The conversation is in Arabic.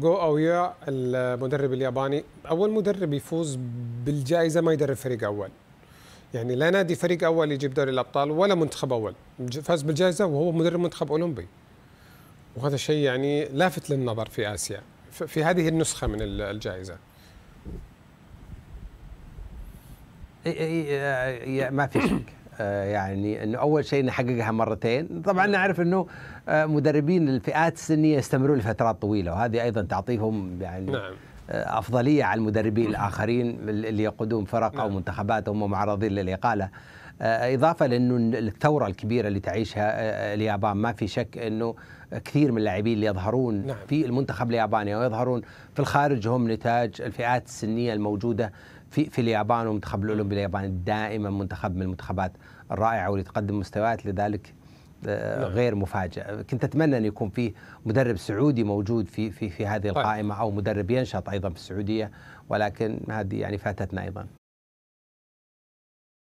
جو اويا المدرب الياباني اول مدرب يفوز بالجائزه ما يدرب فريق اول يعني لا نادي فريق اول يجيب دوري الابطال ولا منتخب اول فاز بالجائزه وهو مدرب منتخب اولمبي وهذا شيء يعني لافت للنظر في اسيا في هذه النسخه من الجائزه ما في شك آه، يعني انه اول شيء نحققها مرتين طبعا نعرف انه آه، مدربين الفئات السنيه يستمرون لفترات طويله وهذه ايضا تعطيهم يعني نعم. آه، افضليه على المدربين الاخرين اللي يقودون فرق او نعم. منتخبات هم معرضين للاقاله آه، اضافه لانه الثوره الكبيره اللي تعيشها آه، اليابان ما في شك انه كثير من اللاعبين اللي يظهرون نعم. في المنتخب الياباني ويظهرون في الخارج هم نتاج الفئات السنيه الموجوده في في اليابان والمنتخب الاولمبي الياباني دائما منتخب من المنتخبات الرائعه واللي تقدم مستويات لذلك آه، نعم. غير مفاجئ كنت اتمنى ان يكون في مدرب سعودي موجود في في في هذه القائمه او مدرب ينشط ايضا في السعوديه ولكن هذه يعني فاتتنا ايضا